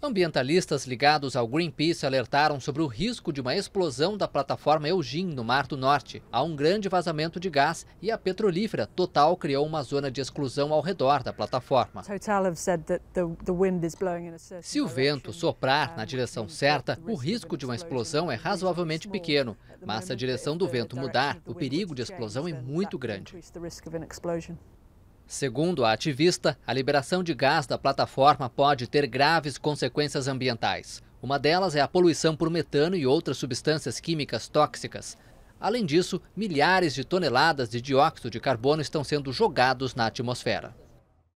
Ambientalistas ligados ao Greenpeace alertaram sobre o risco de uma explosão da plataforma Elgin no Mar do Norte. Há um grande vazamento de gás e a petrolífera Total criou uma zona de exclusão ao redor da plataforma. Se o vento soprar na direção certa, o risco de uma é explosão é razoavelmente pequeno, mas se a direção do vento mudar, o perigo de explosão é muito grande. Segundo a ativista, a liberação de gás da plataforma pode ter graves consequências ambientais. Uma delas é a poluição por metano e outras substâncias químicas tóxicas. Além disso, milhares de toneladas de dióxido de carbono estão sendo jogados na atmosfera.